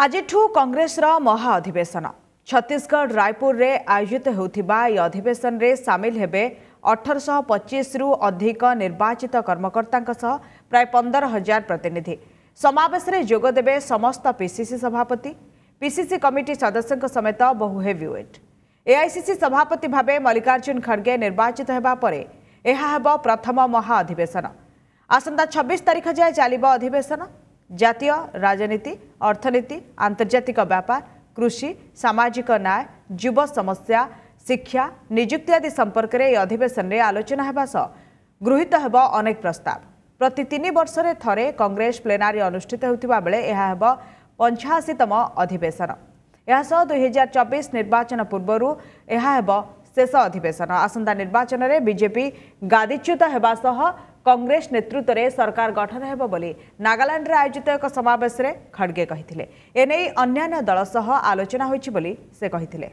आज कंग्रेस महाअधिवेशन छत्तीशगढ़ रायपुर में आयोजित होता यह अधिवेशन में सामिल हे अठरश पचीस अधिक निर्वाचित कर्मकर्ता प्राय पंदर हजार प्रतिनिधि समावेश जोगदे समस्त पिसीसी सभापति पिसीसी कमिटी सदस्यों समेत बहु हेवीवेट एआईसीसी सभापति भाव मल्लिकार्जुन खड़गे निर्वाचित होगापर यह प्रथम महाअधिवेशन आसंता छब्बीस तारीख जाए चलो अधिवेशन ଜାତୀୟ ରାଜନୀତି ଅର୍ଥନୀତି ଆନ୍ତର୍ଜାତିକ ବ୍ୟାପାର କୃଷି ସାମାଜିକ ନ୍ୟାୟ ଯୁବ ସମସ୍ୟା ଶିକ୍ଷା ନିଯୁକ୍ତି ଆଦି ସମ୍ପର୍କରେ ଏହି ଅଧିବେଶନରେ ଆଲୋଚନା ହେବା ସହ ଗୃହୀତ ହେବ ଅନେକ ପ୍ରସ୍ତାବ ପ୍ରତି ତିନି ବର୍ଷରେ ଥରେ କଂଗ୍ରେସ ପ୍ଲେନାରୀ ଅନୁଷ୍ଠିତ ହେଉଥିବା ବେଳେ ଏହା ହେବ ପଞ୍ଚାଅଶୀତମ ଅଧିବେଶନ ଏହାସହ ଦୁଇହଜାର ଚବିଶ ନିର୍ବାଚନ ପୂର୍ବରୁ ଏହା ହେବ ଶେଷ ଅଧିବେଶନ ଆସନ୍ତା ନିର୍ବାଚନରେ ବିଜେପି ଗାଦିଚ୍ୟୁତ ହେବା ସହ କଂଗ୍ରେସ ନେତୃତ୍ୱରେ ସରକାର ଗଠନ ହେବ ବୋଲି ନାଗାଲାଣ୍ଡରେ ଆୟୋଜିତ ଏକ ସମାବେଶରେ ଖଡ୍ଗେ କହିଥିଲେ ଏନେଇ ଅନ୍ୟାନ୍ୟ ଦଳ ସହ ଆଲୋଚନା ହୋଇଛି ବୋଲି ସେ କହିଥିଲେ